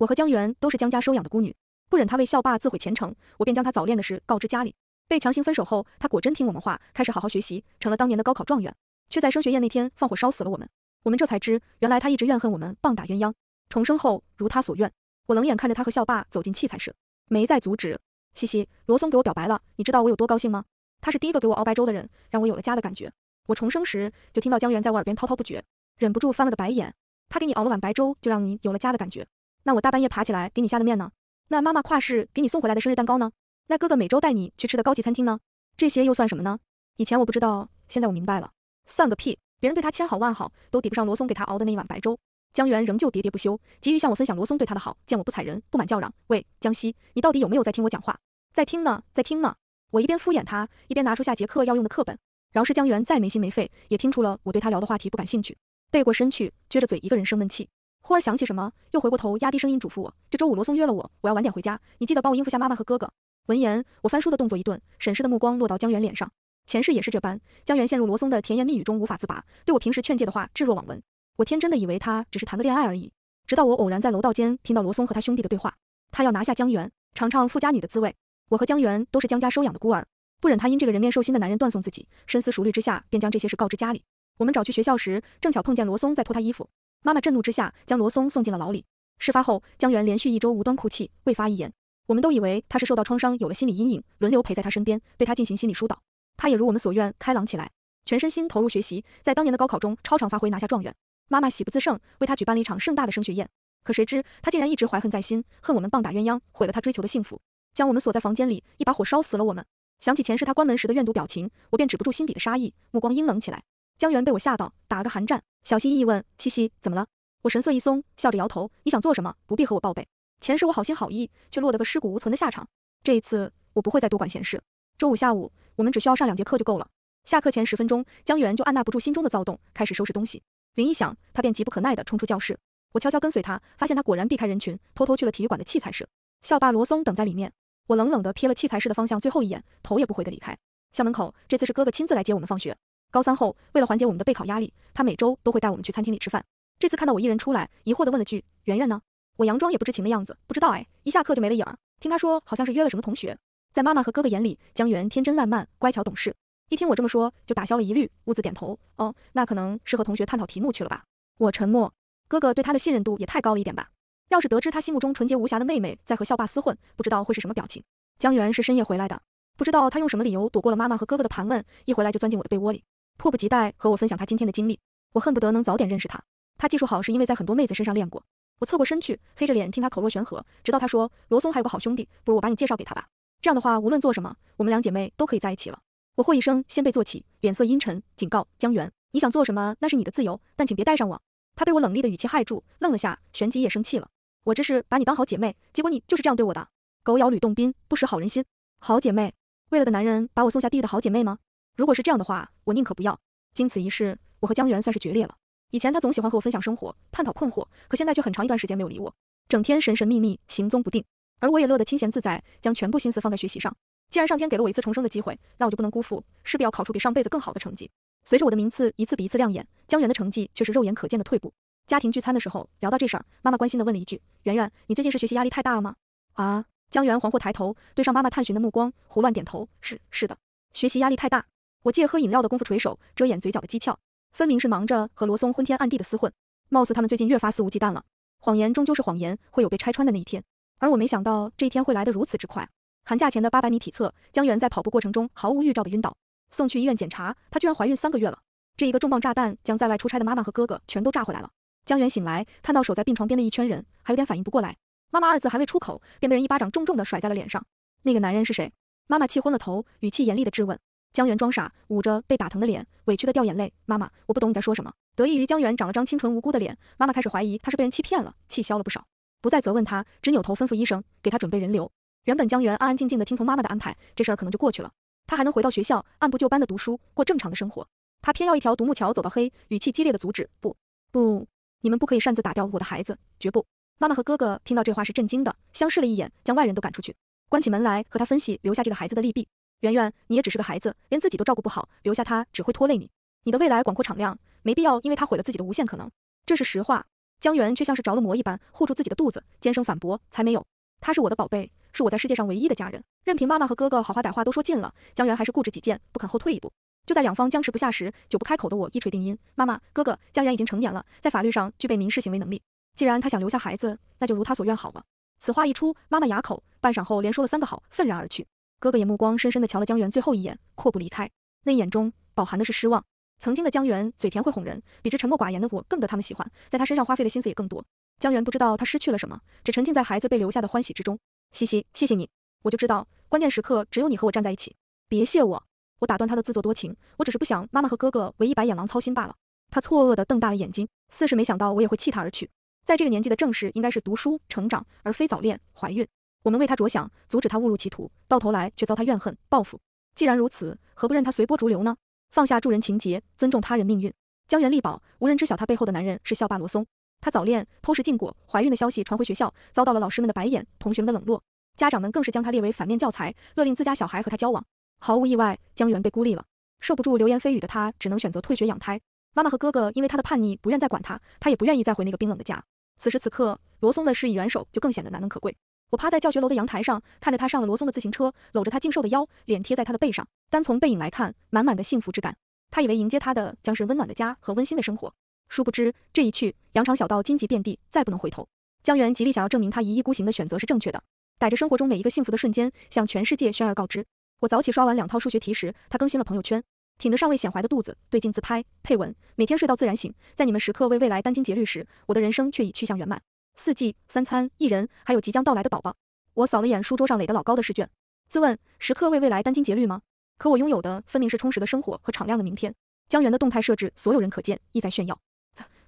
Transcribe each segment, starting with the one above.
我和江源都是江家收养的孤女，不忍他为校霸自毁前程，我便将他早恋的事告知家里。被强行分手后，他果真听我们话，开始好好学习，成了当年的高考状元。却在升学宴那天放火烧死了我们。我们这才知，原来他一直怨恨我们棒打鸳鸯。重生后，如他所愿，我冷眼看着他和校霸走进器材室，没再阻止。嘻嘻，罗松给我表白了，你知道我有多高兴吗？他是第一个给我熬白粥的人，让我有了家的感觉。我重生时就听到江源在我耳边滔滔不绝，忍不住翻了个白眼。他给你熬了碗白粥，就让你有了家的感觉。那我大半夜爬起来给你下的面呢？那妈妈跨市给你送回来的生日蛋糕呢？那哥哥每周带你去吃的高级餐厅呢？这些又算什么呢？以前我不知道，现在我明白了。算个屁！别人对他千好万好，都抵不上罗松给他熬的那一碗白粥。江源仍旧喋喋不休，急于向我分享罗松对他的好。见我不睬人，不满叫嚷：“喂，江西，你到底有没有在听我讲话？在听呢，在听呢。”我一边敷衍他，一边拿出下节课要用的课本。饶是江源再没心没肺，也听出了我对他聊的话题不感兴趣，背过身去，撅着嘴，一个人生闷气。忽然想起什么，又回过头压低声音嘱咐我：“这周五罗松约了我，我要晚点回家，你记得帮我应付下妈妈和哥哥。”闻言，我翻书的动作一顿，审视的目光落到江源脸上。前世也是这般，江源陷入罗松的甜言蜜语中无法自拔，对我平时劝诫的话置若罔闻。我天真的以为他只是谈个恋爱而已，直到我偶然在楼道间听到罗松和他兄弟的对话，他要拿下江源，尝尝富家女的滋味。我和江源都是江家收养的孤儿，不忍他因这个人面兽心的男人断送自己，深思熟虑之下便将这些事告知家里。我们找去学校时，正巧碰见罗松在脱他衣服。妈妈震怒之下，将罗松送进了牢里。事发后，江源连续一周无端哭泣，未发一言。我们都以为他是受到创伤，有了心理阴影，轮流陪在他身边，对他进行心理疏导。他也如我们所愿，开朗起来，全身心投入学习，在当年的高考中超常发挥，拿下状元。妈妈喜不自胜，为他举办了一场盛大的升学宴。可谁知，他竟然一直怀恨在心，恨我们棒打鸳鸯，毁了他追求的幸福，将我们锁在房间里，一把火烧死了我们。想起前世他关门时的怨毒表情，我便止不住心底的杀意，目光阴冷起来。江源被我吓到，打了个寒战，小心翼翼问：“嘻嘻，怎么了？”我神色一松，笑着摇头：“你想做什么？不必和我报备。前世我好心好意，却落得个尸骨无存的下场。这一次，我不会再多管闲事。”周五下午，我们只需要上两节课就够了。下课前十分钟，江源就按捺不住心中的躁动，开始收拾东西。铃一响，他便急不可耐地冲出教室。我悄悄跟随他，发现他果然避开人群，偷偷去了体育馆的器材室。校霸罗松等在里面，我冷冷地瞥了器材室的方向最后一眼，头也不回地离开。校门口，这次是哥哥亲自来接我们放学。高三后，为了缓解我们的备考压力，他每周都会带我们去餐厅里吃饭。这次看到我一人出来，疑惑地问了句：“圆圆呢？”我佯装也不知情的样子，不知道哎，一下课就没了影儿。听他说，好像是约了什么同学。在妈妈和哥哥眼里，江源天真烂漫，乖巧懂事。一听我这么说，就打消了疑虑，兀自点头：“哦，那可能是和同学探讨题目去了吧。”我沉默，哥哥对他的信任度也太高了一点吧？要是得知他心目中纯洁无瑕的妹妹在和校霸厮混，不知道会是什么表情。江源是深夜回来的，不知道他用什么理由躲过了妈妈和哥哥的盘问，一回来就钻进我的被窝里。迫不及待和我分享他今天的经历，我恨不得能早点认识他。他技术好是因为在很多妹子身上练过。我侧过身去，黑着脸听他口若悬河，直到他说：“罗松还有个好兄弟，不如我把你介绍给他吧？这样的话，无论做什么，我们两姐妹都可以在一起了。”我霍一生先被坐起，脸色阴沉，警告江源：“你想做什么那是你的自由，但请别带上我。”他被我冷厉的语气害住，愣了下，旋即也生气了。我这是把你当好姐妹，结果你就是这样对我的。狗咬吕洞宾，不识好人心。好姐妹，为了个男人把我送下地狱的好姐妹吗？如果是这样的话，我宁可不要。经此一事，我和江源算是决裂了。以前他总喜欢和我分享生活，探讨困惑，可现在却很长一段时间没有理我，整天神神秘秘，行踪不定。而我也乐得清闲自在，将全部心思放在学习上。既然上天给了我一次重生的机会，那我就不能辜负，势必要考出比上辈子更好的成绩。随着我的名次一次比一次亮眼，江源的成绩却是肉眼可见的退步。家庭聚餐的时候，聊到这事儿，妈妈关心地问了一句：“圆圆，你最近是学习压力太大了吗？”啊！江源惶惑抬头，对上妈妈探寻的目光，胡乱点头：“是是的，学习压力太大。”我借喝饮料的功夫垂手遮掩嘴角的讥诮，分明是忙着和罗松昏天暗地的厮混。貌似他们最近越发肆无忌惮了。谎言终究是谎言，会有被拆穿的那一天。而我没想到这一天会来得如此之快。寒假前的八百米体测，江源在跑步过程中毫无预兆的晕倒，送去医院检查，她居然怀孕三个月了。这一个重磅炸弹，将在外出差的妈妈和哥哥全都炸回来了。江源醒来，看到守在病床边的一圈人，还有点反应不过来。妈妈二字还未出口，便被人一巴掌重重的甩在了脸上。那个男人是谁？妈妈气昏了头，语气严厉的质问。江源装傻，捂着被打疼的脸，委屈的掉眼泪。妈妈，我不懂你在说什么。得益于江源长了张清纯无辜的脸，妈妈开始怀疑他是被人欺骗了，气消了不少，不再责问他，只扭头吩咐医生给他准备人流。原本江源安安静静的听从妈妈的安排，这事儿可能就过去了，他还能回到学校，按部就班的读书，过正常的生活。他偏要一条独木桥走到黑，语气激烈的阻止：不不，你们不可以擅自打掉我的孩子，绝不！妈妈和哥哥听到这话是震惊的，相视了一眼，将外人都赶出去，关起门来和他分析留下这个孩子的利弊。圆圆，你也只是个孩子，连自己都照顾不好，留下他只会拖累你。你的未来广阔敞亮，没必要因为他毁了自己的无限可能。这是实话。江源却像是着了魔一般，护住自己的肚子，尖声反驳：“才没有！他是我的宝贝，是我在世界上唯一的家人。任凭妈妈和哥哥好话歹话都说尽了，江源还是固执己见，不肯后退一步。”就在两方僵持不下时，久不开口的我一锤定音：“妈妈，哥哥，江源已经成年了，在法律上具备民事行为能力。既然他想留下孩子，那就如他所愿，好了。”此话一出，妈妈哑口，半晌后连说了三个好，愤然而去。哥哥也目光深深地瞧了江源最后一眼，阔步离开。那眼中饱含的是失望。曾经的江源嘴甜会哄人，比这沉默寡言的我更得他们喜欢，在他身上花费的心思也更多。江源不知道他失去了什么，只沉浸在孩子被留下的欢喜之中。西西，谢谢你，我就知道关键时刻只有你和我站在一起。别谢我，我打断他的自作多情，我只是不想妈妈和哥哥为一白眼狼操心罢了。他错愕地瞪大了眼睛，似是没想到我也会弃他而去。在这个年纪的正事应该是读书成长，而非早恋怀孕。我们为他着想，阻止他误入歧途，到头来却遭他怨恨报复。既然如此，何不任他随波逐流呢？放下助人情结，尊重他人命运。江源力保，无人知晓他背后的男人是校霸罗松。他早恋，偷食禁果，怀孕的消息传回学校，遭到了老师们的白眼，同学们的冷落，家长们更是将他列为反面教材，勒令自家小孩和他交往。毫无意外，江源被孤立了，受不住流言蜚语的他，只能选择退学养胎。妈妈和哥哥因为他的叛逆，不愿再管他，他也不愿意再回那个冰冷的家。此时此刻，罗松的施以援手就更显得难能可贵。我趴在教学楼的阳台上，看着他上了罗松的自行车，搂着他精瘦的腰，脸贴在他的背上。单从背影来看，满满的幸福之感。他以为迎接他的将是温暖的家和温馨的生活，殊不知这一去，羊肠小道荆棘遍地，再不能回头。江源极力想要证明他一意孤行的选择是正确的，逮着生活中每一个幸福的瞬间，向全世界宣而告之。我早起刷完两套数学题时，他更新了朋友圈，挺着尚未显怀的肚子对镜自拍，配文：每天睡到自然醒，在你们时刻为未来殚精竭虑时，我的人生却已趋向圆满。四季、三餐、一人，还有即将到来的宝宝。我扫了眼书桌上垒得老高的试卷，自问，时刻为未来殚精竭虑吗？可我拥有的分明是充实的生活和敞亮的明天。江源的动态设置所有人可见，意在炫耀。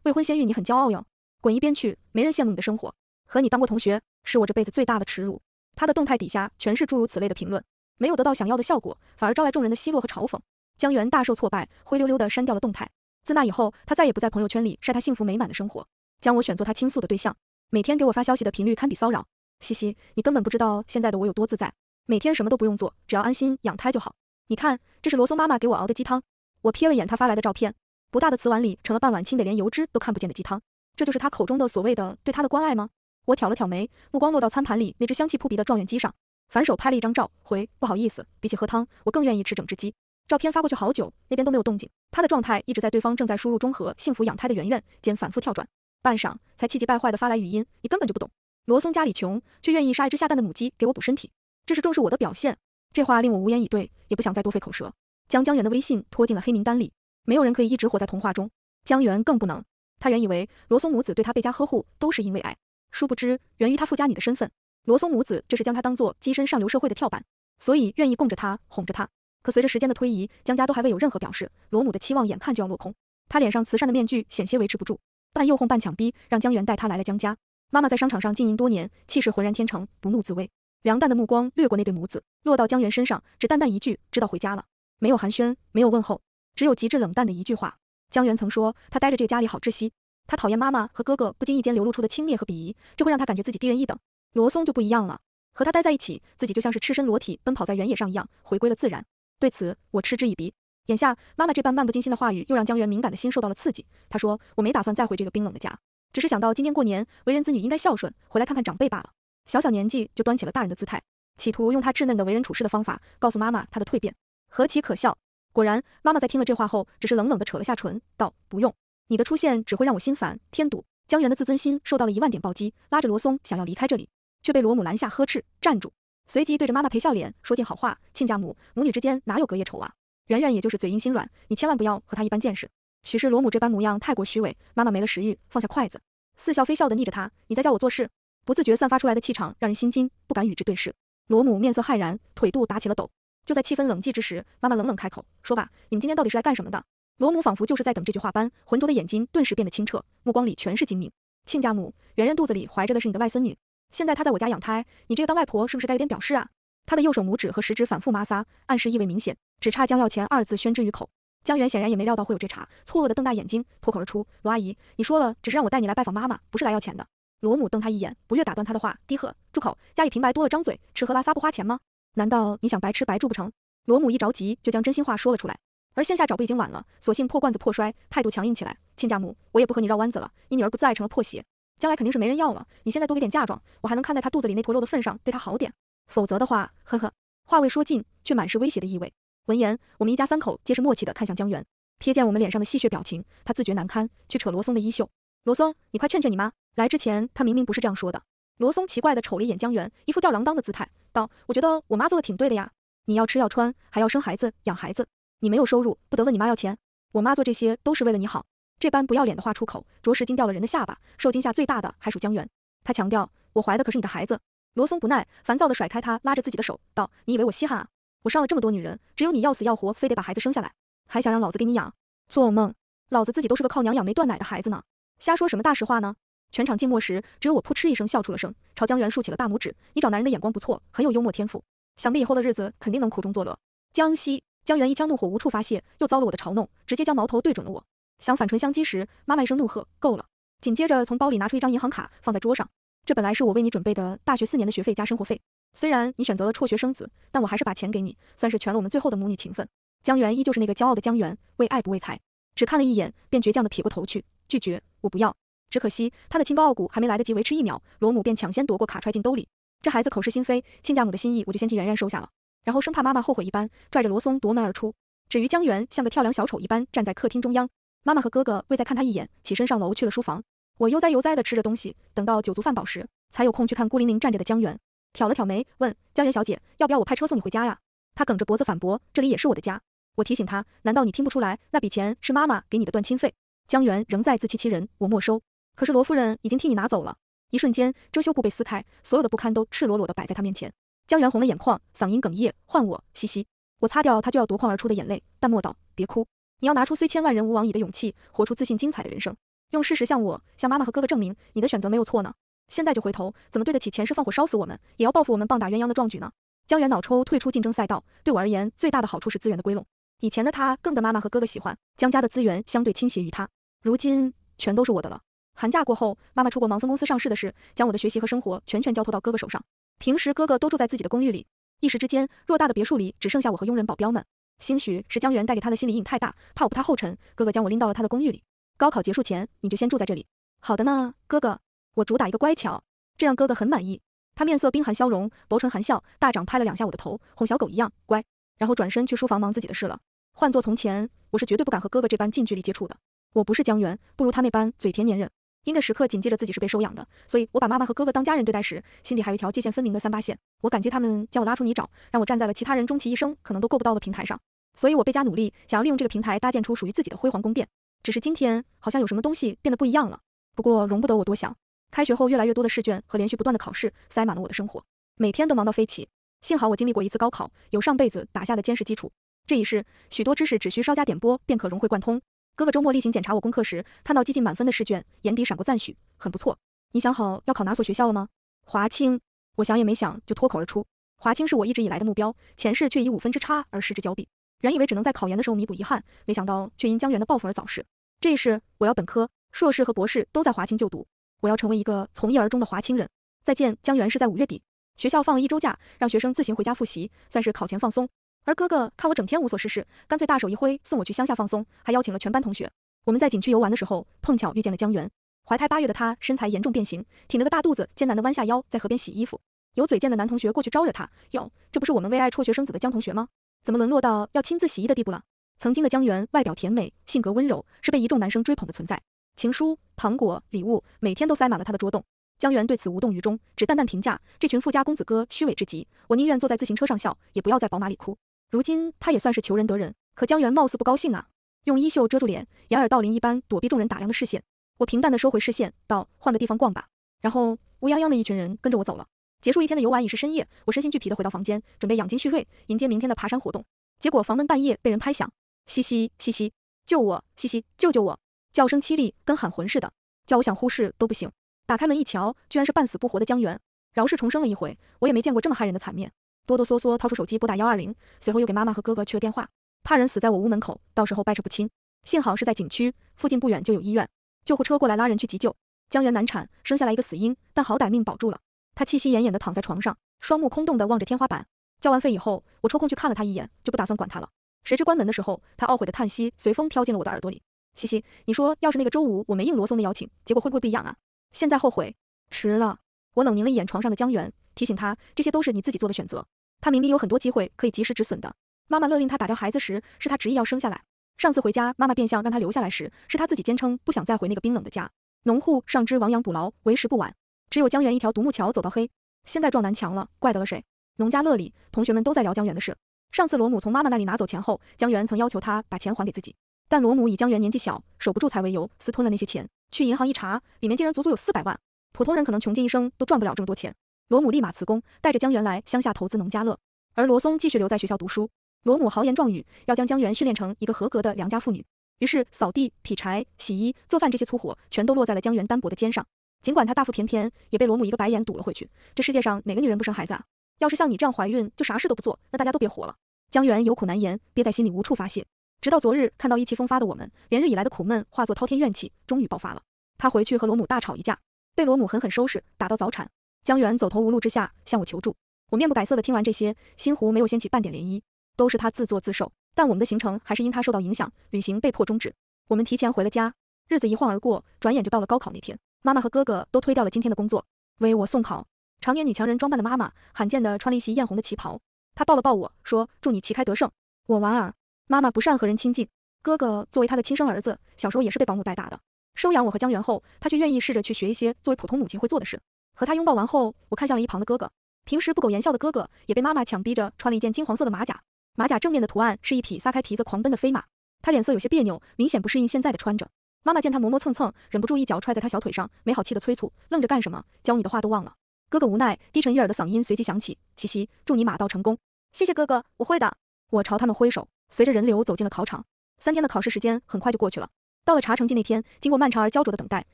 未婚先孕，你很骄傲哟？滚一边去，没人羡慕你的生活，和你当过同学，是我这辈子最大的耻辱。他的动态底下全是诸如此类的评论，没有得到想要的效果，反而招来众人的奚落和嘲讽。江源大受挫败，灰溜溜的删掉了动态。自那以后，他再也不在朋友圈里晒他幸福美满的生活，将我选作他倾诉的对象。每天给我发消息的频率堪比骚扰，嘻嘻，你根本不知道现在的我有多自在，每天什么都不用做，只要安心养胎就好。你看，这是罗松妈妈给我熬的鸡汤。我瞥了眼她发来的照片，不大的瓷碗里盛了半碗清得连油脂都看不见的鸡汤，这就是她口中的所谓的对她的关爱吗？我挑了挑眉，目光落到餐盘里那只香气扑鼻的状元鸡上，反手拍了一张照回，不好意思，比起喝汤，我更愿意吃整只鸡。照片发过去好久，那边都没有动静，她的状态一直在对方正在输入中和幸福养胎的圆圆间反复跳转。半晌，才气急败坏地发来语音：“你根本就不懂，罗松家里穷，却愿意杀一只下蛋的母鸡给我补身体，这是重视我的表现。”这话令我无言以对，也不想再多费口舌，将江源的微信拖进了黑名单里。没有人可以一直活在童话中，江源更不能。他原以为罗松母子对他倍加呵护，都是因为爱，殊不知源于他富家女的身份。罗松母子这是将他当做跻身上流社会的跳板，所以愿意供着他，哄着他。可随着时间的推移，江家都还未有任何表示，罗母的期望眼看就要落空，他脸上慈善的面具险些维持不住。半诱哄半强逼，让江源带他来了江家。妈妈在商场上经营多年，气势浑然天成，不怒自威。梁旦的目光掠过那对母子，落到江源身上，只淡淡一句：“知道回家了。”没有寒暄，没有问候，只有极致冷淡的一句话。江源曾说，他待着这个家里好窒息，他讨厌妈妈和哥哥不经意间流露出的轻蔑和鄙夷，这会让他感觉自己低人一等。罗松就不一样了，和他待在一起，自己就像是赤身裸体奔跑在原野上一样，回归了自然。对此，我嗤之以鼻。眼下，妈妈这般漫不经心的话语，又让江源敏感的心受到了刺激。他说：“我没打算再回这个冰冷的家，只是想到今天过年，为人子女应该孝顺，回来看看长辈罢了。小小年纪就端起了大人的姿态，企图用他稚嫩的为人处事的方法，告诉妈妈他的蜕变，何其可笑！果然，妈妈在听了这话后，只是冷冷的扯了下唇，道：不用，你的出现只会让我心烦添堵。江源的自尊心受到了一万点暴击，拉着罗松想要离开这里，却被罗母拦下呵斥：站住！随即对着妈妈赔笑脸，说尽好话。亲家母，母女之间哪有隔夜仇啊？”圆圆也就是嘴硬心软，你千万不要和他一般见识。许是罗母这般模样太过虚伪，妈妈没了食欲，放下筷子，似笑非笑的睨着他。你在叫我做事，不自觉散发出来的气场让人心惊，不敢与之对视。罗母面色骇然，腿肚打起了抖。就在气氛冷寂之时，妈妈冷冷开口说吧，你们今天到底是来干什么的？罗母仿佛就是在等这句话般，浑浊的眼睛顿时变得清澈，目光里全是精明。亲家母，圆圆肚子里怀着的是你的外孙女，现在她在我家养胎，你这个当外婆是不是该有点表示啊？他的右手拇指和食指反复摩挲，暗示意味明显，只差将要钱二字宣之于口。江源显然也没料到会有这茬，错愕的瞪大眼睛，脱口而出：“罗阿姨，你说了，只是让我带你来拜访妈妈，不是来要钱的。”罗母瞪他一眼，不悦打断他的话，低喝：“住口！家里平白多了张嘴，吃喝拉撒不花钱吗？难道你想白吃白住不成？”罗母一着急，就将真心话说了出来。而线下找不已经晚了，索性破罐子破摔，态度强硬起来：“亲家母，我也不和你绕弯子了，你女儿不爱，成了破鞋，将来肯定是没人要了。你现在多给点嫁妆，我还能看在她肚子里那坨肉的份上，对她好点。”否则的话，呵呵，话未说尽，却满是威胁的意味。闻言，我们一家三口皆是默契的看向江源，瞥见我们脸上的戏谑表情，他自觉难堪，去扯罗松的衣袖。罗松，你快劝劝你妈，来之前她明明不是这样说的。罗松奇怪的瞅了一眼江源，一副吊郎当的姿态，道：“我觉得我妈做的挺对的呀，你要吃要穿，还要生孩子养孩子，你没有收入，不得问你妈要钱。我妈做这些都是为了你好。”这般不要脸的话出口，着实惊掉了人的下巴。受惊吓最大的还属江源，他强调：“我怀的可是你的孩子。”罗松不耐，烦躁地甩开他，拉着自己的手，道：“你以为我稀罕啊？我上了这么多女人，只有你要死要活，非得把孩子生下来，还想让老子给你养？做梦！老子自己都是个靠娘养没断奶的孩子呢，瞎说什么大实话呢？”全场静默时，只有我扑哧一声笑出了声，朝江源竖起了大拇指：“你找男人的眼光不错，很有幽默天赋，想必以后的日子肯定能苦中作乐。”江西江源一腔怒火无处发泄，又遭了我的嘲弄，直接将矛头对准了我，想反唇相讥时，妈妈一声怒喝：“够了！”紧接着从包里拿出一张银行卡，放在桌上。这本来是我为你准备的大学四年的学费加生活费，虽然你选择了辍学生子，但我还是把钱给你，算是全了我们最后的母女情分。江源依旧是那个骄傲的江源，为爱不为财。只看了一眼，便倔强的撇过头去，拒绝，我不要。只可惜他的清高傲骨还没来得及维持一秒，罗母便抢先夺过卡揣进兜里。这孩子口是心非，亲家母的心意我就先替圆圆收下了。然后生怕妈妈后悔一般，拽着罗松夺门而出。只余江源像个跳梁小丑一般站在客厅中央，妈妈和哥哥未再看他一眼，起身上楼去了书房。我悠哉悠哉地吃着东西，等到酒足饭饱时，才有空去看孤零零站着的江源。挑了挑眉，问江源小姐：“要不要我派车送你回家呀？”他梗着脖子反驳：“这里也是我的家。”我提醒他：“难道你听不出来，那笔钱是妈妈给你的断亲费？”江源仍在自欺欺人。我没收，可是罗夫人已经替你拿走了。一瞬间，遮羞布被撕开，所有的不堪都赤裸裸的摆在他面前。江源红了眼眶，嗓音哽咽：“换我，嘻嘻。”我擦掉他就要夺眶而出的眼泪，淡漠道：“别哭，你要拿出虽千万人吾往矣的勇气，活出自信精彩的人生。”用事实向我、向妈妈和哥哥证明你的选择没有错呢？现在就回头，怎么对得起前世放火烧死我们，也要报复我们棒打鸳鸯的壮举呢？江源脑抽退出竞争赛道，对我而言最大的好处是资源的归拢。以前的他更得妈妈和哥哥喜欢，江家的资源相对倾斜于他，如今全都是我的了。寒假过后，妈妈出国忙分公司上市的事，将我的学习和生活全权交托到哥哥手上。平时哥哥都住在自己的公寓里，一时之间偌大的别墅里只剩下我和佣人、保镖们。兴许是江源带给他的心理阴影太大，怕我不太后沉，哥哥将我拎到了他的公寓里。高考结束前，你就先住在这里。好的呢，哥哥，我主打一个乖巧，这让哥哥很满意。他面色冰寒消融，薄唇含笑，大掌拍了两下我的头，哄小狗一样乖。然后转身去书房忙自己的事了。换做从前，我是绝对不敢和哥哥这般近距离接触的。我不是江源，不如他那般嘴甜黏人。因着时刻紧接着自己是被收养的，所以我把妈妈和哥哥当家人对待时，心底还有一条界限分明的三八线。我感激他们将我拉出泥沼，让我站在了其他人终其一生可能都够不到的平台上。所以我倍加努力，想要利用这个平台搭建出属于自己的辉煌宫殿。只是今天好像有什么东西变得不一样了。不过容不得我多想，开学后越来越多的试卷和连续不断的考试塞满了我的生活，每天都忙到飞起。幸好我经历过一次高考，有上辈子打下的坚实基础，这一世许多知识只需稍加点拨便可融会贯通。哥哥周末例行检查我功课时，看到接近满分的试卷，眼底闪过赞许，很不错。你想好要考哪所学校了吗？华清，我想也没想就脱口而出。华清是我一直以来的目标，前世却以五分之差而失之交臂。原以为只能在考研的时候弥补遗憾，没想到却因江源的报复而早逝。这一世我要本科、硕士和博士都在华清就读，我要成为一个从一而终的华清人。再见，江源是在五月底，学校放了一周假，让学生自行回家复习，算是考前放松。而哥哥看我整天无所事事，干脆大手一挥送我去乡下放松，还邀请了全班同学。我们在景区游玩的时候，碰巧遇见了江源，怀胎八月的他身材严重变形，挺了个大肚子，艰难地弯下腰在河边洗衣服。有嘴贱的男同学过去招惹他：“哟，这不是我们为爱辍学生子的江同学吗？怎么沦落到要亲自洗衣的地步了？曾经的江源外表甜美，性格温柔，是被一众男生追捧的存在。情书、糖果、礼物，每天都塞满了他的桌洞。江源对此无动于衷，只淡淡评价这群富家公子哥虚伪至极。我宁愿坐在自行车上笑，也不要在宝马里哭。如今他也算是求人得人，可江源貌似不高兴啊，用衣袖遮住脸，掩耳盗铃一般躲避众人打量的视线。我平淡的收回视线，道：“换个地方逛吧。”然后乌泱泱的一群人跟着我走了。结束一天的游玩已是深夜，我身心俱疲的回到房间，准备养精蓄锐，迎接明天的爬山活动。结果房门半夜被人拍响，嘻嘻嘻嘻，救我，嘻嘻，救救我！叫声凄厉，跟喊魂似的，叫我想忽视都不行。打开门一瞧，居然是半死不活的江源。饶是重生了一回，我也没见过这么骇人的惨面。哆哆嗦嗦掏出手机拨打幺二零，随后又给妈妈和哥哥去了电话，怕人死在我屋门口，到时候掰扯不清。幸好是在景区附近不远就有医院，救护车过来拉人去急救。江源难产，生下来一个死婴，但好歹命保住了。他气息奄奄的躺在床上，双目空洞的望着天花板。交完费以后，我抽空去看了他一眼，就不打算管他了。谁知关门的时候，他懊悔的叹息随风飘进了我的耳朵里。嘻嘻，你说要是那个周五我没应罗松的邀请，结果会不会不一样啊？现在后悔，迟了。我冷凝了一眼床上的江源，提醒他这些都是你自己做的选择。他明明有很多机会可以及时止损的。妈妈勒令他打掉孩子时，是他执意要生下来。上次回家，妈妈变相让他留下来时，是他自己坚称不想再回那个冰冷的家。农户上知亡羊补牢为时不晚。只有江源一条独木桥走到黑，现在撞南墙了，怪得了谁？农家乐里，同学们都在聊江源的事。上次罗母从妈妈那里拿走钱后，江源曾要求他把钱还给自己，但罗母以江源年纪小，守不住财为由，私吞了那些钱。去银行一查，里面竟然足足有四百万，普通人可能穷尽一生都赚不了这么多钱。罗母立马辞工，带着江源来乡下投资农家乐，而罗松继续留在学校读书。罗母豪言壮语，要将江源训练成一个合格的良家妇女。于是扫地、劈柴、洗衣、做饭这些粗活，全都落在了江源单薄的肩上。尽管他大腹便便，也被罗母一个白眼堵了回去。这世界上哪个女人不生孩子啊？要是像你这样怀孕就啥事都不做，那大家都别活了。江源有苦难言，憋在心里无处发泄，直到昨日看到意气风发的我们，连日以来的苦闷化作滔天怨气，终于爆发了。他回去和罗母大吵一架，被罗母狠狠收拾，打到早产。江源走投无路之下，向我求助。我面不改色的听完这些，心湖没有掀起半点涟漪，都是他自作自受。但我们的行程还是因他受到影响，旅行被迫终止。我们提前回了家，日子一晃而过，转眼就到了高考那天。妈妈和哥哥都推掉了今天的工作，为我送考。常年女强人装扮的妈妈，罕见的穿了一袭艳红的旗袍。她抱了抱我说，祝你旗开得胜。我莞尔。妈妈不善和人亲近，哥哥作为她的亲生儿子，小时候也是被保姆带大的。收养我和江源后，她却愿意试着去学一些作为普通母亲会做的事。和她拥抱完后，我看向了一旁的哥哥。平时不苟言笑的哥哥，也被妈妈强逼着穿了一件金黄色的马甲。马甲正面的图案是一匹撒开蹄子狂奔的飞马。他脸色有些别扭，明显不适应现在的穿着。妈妈见他磨磨蹭蹭，忍不住一脚踹在他小腿上，没好气的催促：“愣着干什么？教你的话都忘了。”哥哥无奈，低沉悦耳的嗓音随即响起：“嘻嘻，祝你马到成功。”谢谢哥哥，我会的。我朝他们挥手，随着人流走进了考场。三天的考试时间很快就过去了，到了查成绩那天，经过漫长而焦灼的等待，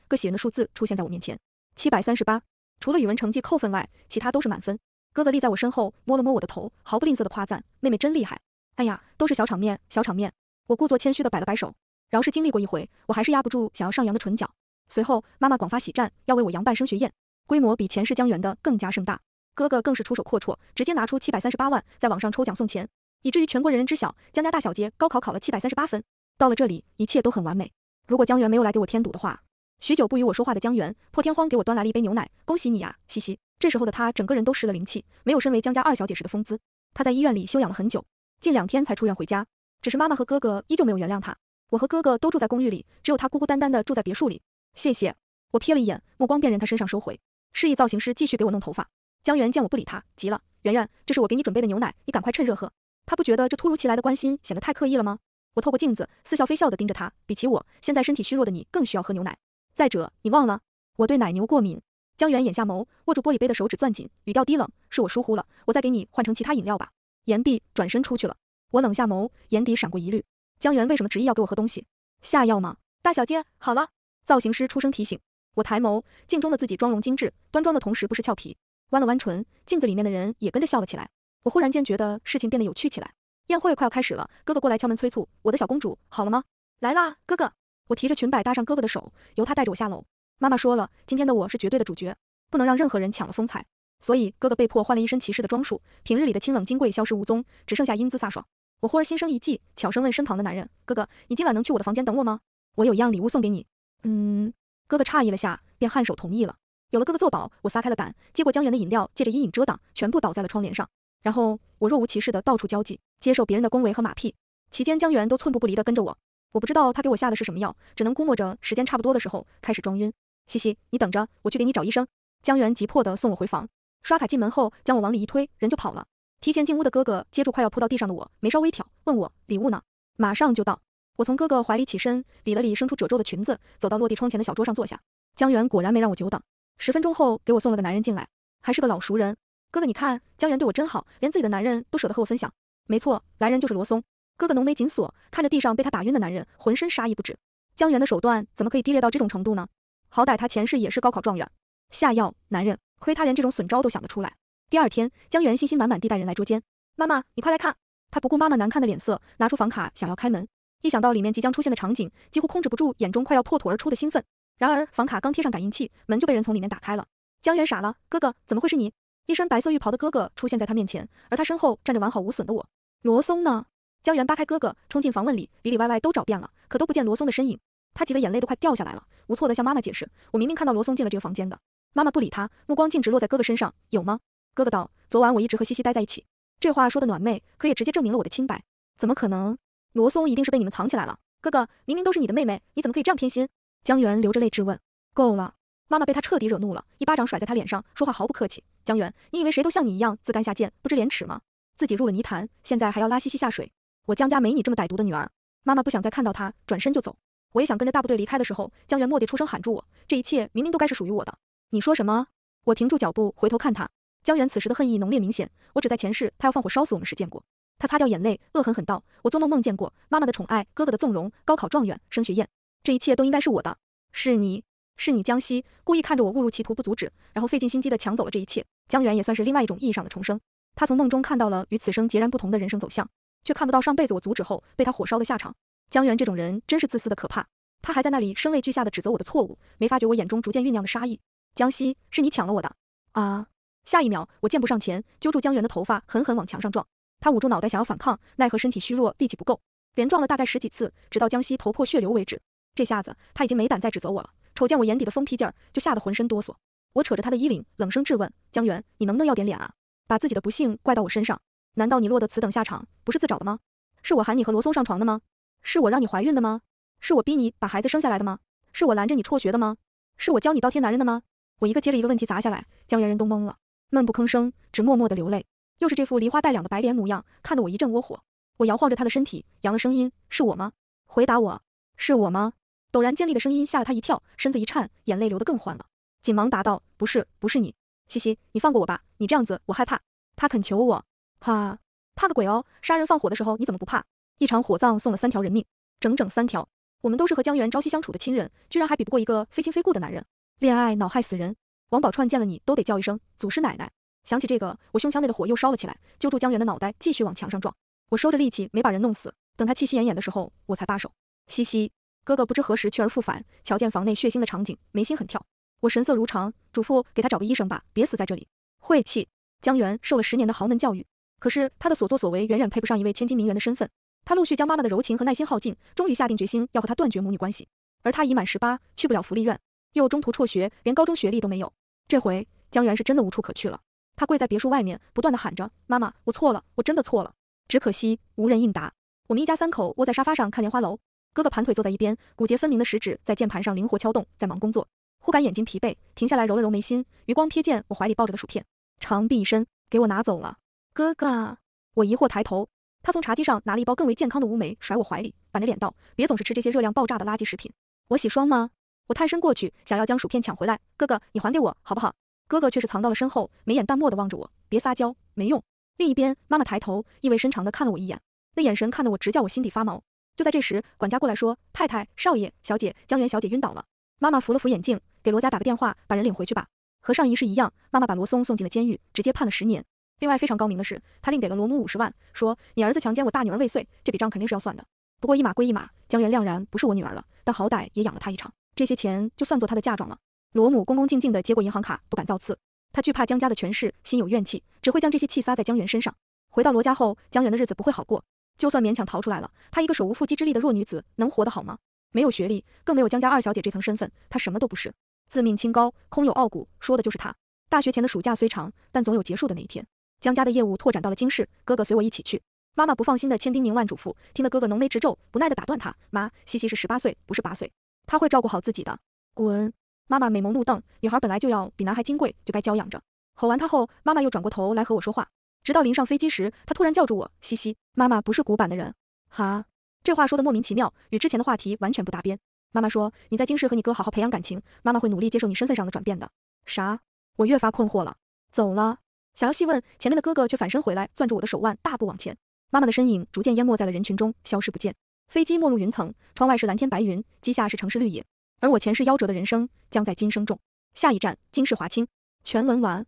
各喜人的数字出现在我面前：七百三十八。除了语文成绩扣分外，其他都是满分。哥哥立在我身后，摸了摸我的头，毫不吝啬的夸赞：“妹妹真厉害。”哎呀，都是小场面，小场面。我故作谦虚的摆了摆手。饶是经历过一回，我还是压不住想要上扬的唇角。随后，妈妈广发喜战，要为我扬办升学宴，规模比前世江源的更加盛大。哥哥更是出手阔绰，直接拿出七百三十八万，在网上抽奖送钱，以至于全国人人知晓江家大小姐高考考了七百三十八分。到了这里，一切都很完美。如果江源没有来给我添堵的话，许久不与我说话的江源，破天荒给我端来了一杯牛奶。恭喜你呀，嘻嘻。这时候的他，整个人都失了灵气，没有身为江家二小姐时的风姿。他在医院里休养了很久，近两天才出院回家。只是妈妈和哥哥依旧没有原谅他。我和哥哥都住在公寓里，只有他孤孤单单的住在别墅里。谢谢。我瞥了一眼，目光辨认他身上，收回，示意造型师继续给我弄头发。江源见我不理他，急了：“圆圆，这是我给你准备的牛奶，你赶快趁热喝。”他不觉得这突如其来的关心显得太刻意了吗？我透过镜子，似笑非笑的盯着他。比起我现在身体虚弱的你，更需要喝牛奶。再者，你忘了我对奶牛过敏。江源眼下眸，握住玻璃杯的手指攥紧，语调低冷：“是我疏忽了，我再给你换成其他饮料吧。”言毕，转身出去了。我冷下眸，眼底闪过疑虑。江源为什么执意要给我喝东西？下药吗？大小姐，好了。造型师出声提醒我，抬眸，镜中的自己妆容精致，端庄的同时不是俏皮，弯了弯唇，镜子里面的人也跟着笑了起来。我忽然间觉得事情变得有趣起来。宴会快要开始了，哥哥过来敲门催促，我的小公主好了吗？来啦，哥哥。我提着裙摆搭上哥哥的手，由他带着我下楼。妈妈说了，今天的我是绝对的主角，不能让任何人抢了风采，所以哥哥被迫换了一身骑士的装束，平日里的清冷金贵消失无踪，只剩下英姿飒爽。我忽而心生一计，悄声问身旁的男人：“哥哥，你今晚能去我的房间等我吗？我有一样礼物送给你。”嗯，哥哥诧异了下，便颔首同意了。有了哥哥作保，我撒开了胆，接过江源的饮料，借着阴影遮挡，全部倒在了窗帘上。然后我若无其事的到处交际，接受别人的恭维和马屁，期间江源都寸步不离的跟着我。我不知道他给我下的是什么药，只能估摸着时间差不多的时候开始装晕。嘻嘻，你等着，我去给你找医生。江源急迫的送我回房，刷卡进门后将我往里一推，人就跑了。提前进屋的哥哥接住快要扑到地上的我，眉梢微挑，问我：“礼物呢？马上就到。”我从哥哥怀里起身，理了理生出褶皱的裙子，走到落地窗前的小桌上坐下。江源果然没让我久等，十分钟后给我送了个男人进来，还是个老熟人。哥哥，你看，江源对我真好，连自己的男人都舍得和我分享。没错，来人就是罗松。哥哥浓眉紧锁，看着地上被他打晕的男人，浑身杀意不止。江源的手段怎么可以低劣到这种程度呢？好歹他前世也是高考状元，下药男人，亏他连这种损招都想得出来。第二天，江源信心满满地带人来捉奸。妈妈，你快来看！他不顾妈妈难看的脸色，拿出房卡想要开门。一想到里面即将出现的场景，几乎控制不住眼中快要破土而出的兴奋。然而，房卡刚贴上感应器，门就被人从里面打开了。江源傻了，哥哥怎么会是你？一身白色浴袍的哥哥出现在他面前，而他身后站着完好无损的我。罗松呢？江源扒开哥哥，冲进房问里，里里外外都找遍了，可都不见罗松的身影。他急得眼泪都快掉下来了，无措地向妈妈解释：“我明明看到罗松进了这个房间的。”妈妈不理他，目光径直落在哥哥身上：“有吗？”哥哥道：“昨晚我一直和西西待在一起。”这话说的暖昧，可也直接证明了我的清白。怎么可能？罗松一定是被你们藏起来了。哥哥，明明都是你的妹妹，你怎么可以这样偏心？”江源流着泪质问。够了！妈妈被他彻底惹怒了，一巴掌甩在他脸上，说话毫不客气。江源，你以为谁都像你一样自甘下贱、不知廉耻吗？自己入了泥潭，现在还要拉西西下水？我江家没你这么歹毒的女儿！妈妈不想再看到她，转身就走。我也想跟着大部队离开的时候，江源蓦地出声喊住我：“这一切明明都该是属于我的。”你说什么？我停住脚步，回头看他。江源此时的恨意浓烈明显，我只在前世他要放火烧死我们时见过。他擦掉眼泪，恶狠狠道：“我做梦梦见过妈妈的宠爱，哥哥的纵容，高考状元升学宴，这一切都应该是我的。是你，是你江西故意看着我误入歧途不阻止，然后费尽心机的抢走了这一切。”江源也算是另外一种意义上的重生，他从梦中看到了与此生截然不同的人生走向，却看不到上辈子我阻止后被他火烧的下场。江源这种人真是自私的可怕，他还在那里声泪俱下的指责我的错误，没发觉我眼中逐渐酝酿的杀意。江西，是你抢了我的啊！下一秒，我箭步上前，揪住江源的头发，狠狠往墙上撞。他捂住脑袋想要反抗，奈何身体虚弱，力气不够，连撞了大概十几次，直到江西头破血流为止。这下子他已经没胆再指责我了，瞅见我眼底的疯批劲儿，就吓得浑身哆嗦。我扯着他的衣领，冷声质问江源：“你能不能要点脸啊？把自己的不幸怪到我身上？难道你落得此等下场不是自找的吗？是我喊你和罗松上床的吗？是我让你怀孕的吗？是我逼你把孩子生下来的吗？是我拦着你辍学的吗？是我教你倒贴男人的吗？”我一个接着一个问题砸下来，江源人都懵了。闷不吭声，只默默地流泪，又是这副梨花带两的白莲模样，看得我一阵窝火。我摇晃着他的身体，扬了声音：“是我吗？”回答我：“是我吗？”陡然尖利的声音吓了他一跳，身子一颤，眼泪流得更欢了。紧忙答道：“不是，不是你，嘻嘻，你放过我吧，你这样子我害怕。”他恳求我：“怕怕个鬼哦，杀人放火的时候你怎么不怕？一场火葬送了三条人命，整整三条。我们都是和江源朝夕相处的亲人，居然还比不过一个非亲非故的男人，恋爱脑害死人。”王宝钏见了你都得叫一声祖师奶奶。想起这个，我胸腔内的火又烧了起来，揪住江源的脑袋，继续往墙上撞。我收着力气，没把人弄死。等他气息奄奄的时候，我才罢手。嘻嘻，哥哥不知何时去而复返，瞧见房内血腥的场景，眉心狠跳。我神色如常，嘱咐给他找个医生吧，别死在这里。晦气！江源受了十年的豪门教育，可是他的所作所为远远配不上一位千金名媛的身份。他陆续将妈妈的柔情和耐心耗尽，终于下定决心要和她断绝母女关系。而他已满十八，去不了福利院，又中途辍学，连高中学历都没有。这回江源是真的无处可去了，他跪在别墅外面，不断的喊着：“妈妈，我错了，我真的错了。”只可惜无人应答。我们一家三口窝在沙发上看《莲花楼》，哥哥盘腿坐在一边，骨节分明的食指在键盘上灵活敲动，在忙工作。忽感眼睛疲惫，停下来揉了揉眉心，余光瞥见我怀里抱着的薯片，长臂一伸，给我拿走了。哥哥，我疑惑抬头，他从茶几上拿了一包更为健康的乌梅，甩我怀里，板着脸道：“别总是吃这些热量爆炸的垃圾食品。”我洗霜吗？我探身过去，想要将薯片抢回来。哥哥，你还给我好不好？哥哥却是藏到了身后，眉眼淡漠的望着我，别撒娇，没用。另一边，妈妈抬头，意味深长的看了我一眼，那眼神看得我直叫我心底发毛。就在这时，管家过来说，太太，少爷，小姐，江源小姐晕倒了。妈妈扶了扶眼镜，给罗家打个电话，把人领回去吧。和上一世一样，妈妈把罗松送进了监狱，直接判了十年。另外非常高明的是，她另给了罗母五十万，说你儿子强奸我大女儿未遂，这笔账肯定是要算的。不过一码归一码，江源亮然不是我女儿了，但好歹也养了她一场。这些钱就算作她的嫁妆了。罗母恭恭敬敬的接过银行卡，不敢造次。她惧怕江家的权势，心有怨气，只会将这些气撒在江源身上。回到罗家后，江源的日子不会好过。就算勉强逃出来了，她一个手无缚鸡之力的弱女子，能活得好吗？没有学历，更没有江家二小姐这层身份，她什么都不是。自命清高，空有傲骨，说的就是她。大学前的暑假虽长，但总有结束的那一天。江家的业务拓展到了京市，哥哥随我一起去。妈妈不放心的千叮咛万嘱咐，听得哥哥浓眉直皱，不耐的打断他：“妈，西西是十八岁，不是八岁。”他会照顾好自己的，滚！妈妈美眸怒瞪，女孩本来就要比男孩金贵，就该娇养着。吼完她后，妈妈又转过头来和我说话，直到临上飞机时，她突然叫住我，嘻嘻，妈妈不是古板的人，哈，这话说的莫名其妙，与之前的话题完全不搭边。妈妈说，你在京市和你哥好好培养感情，妈妈会努力接受你身份上的转变的。啥？我越发困惑了。走了，想要细问，前面的哥哥却反身回来，攥住我的手腕，大步往前。妈妈的身影逐渐淹没在了人群中，消失不见。飞机没入云层，窗外是蓝天白云，机下是城市绿野。而我前世夭折的人生，将在今生中。下一站，今世华清。全文完。